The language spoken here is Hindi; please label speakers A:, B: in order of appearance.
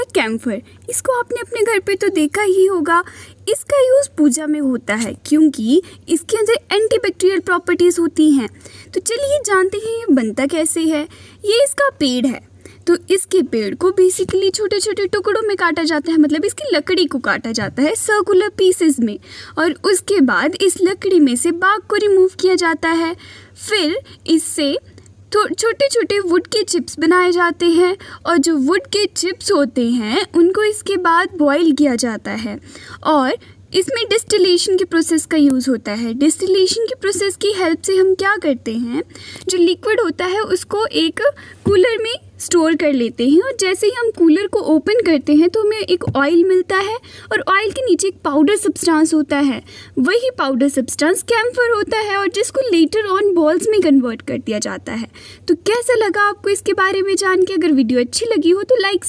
A: है कैम्फर इसको आपने अपने घर पे तो देखा ही होगा इसका यूज़ पूजा में होता है क्योंकि इसके अंदर एंटीबैक्टीरियल प्रॉपर्टीज़ होती हैं तो चलिए जानते हैं ये बनता कैसे है ये इसका पेड़ है तो इसके पेड़ को बेसिकली छोटे छोटे टुकड़ों में काटा जाता है मतलब इसकी लकड़ी को काटा जाता है सर्कुलर पीसेस में और उसके बाद इस लकड़ी में से बाग को रिमूव किया जाता है फिर इससे छोटे छोटे वुड के चिप्स बनाए जाते हैं और जो वुड के चिप्स होते हैं उनको इसके बाद बॉईल किया जाता है और इसमें डिस्टिलेशन के प्रोसेस का यूज़ होता है डिस्टिलेशन के प्रोसेस की हेल्प से हम क्या करते हैं जो लिक्विड होता है उसको एक कूलर में स्टोर कर लेते हैं और जैसे ही हम कूलर को ओपन करते हैं तो हमें एक ऑयल मिलता है और ऑयल के नीचे एक पाउडर सब्सटेंस होता है वही पाउडर सब्सटेंस कैम्फर होता है और जिसको लेटर ऑन बॉल्स में कन्वर्ट कर दिया जाता है तो कैसा लगा आपको इसके बारे में जान के अगर वीडियो अच्छी लगी हो तो लाइक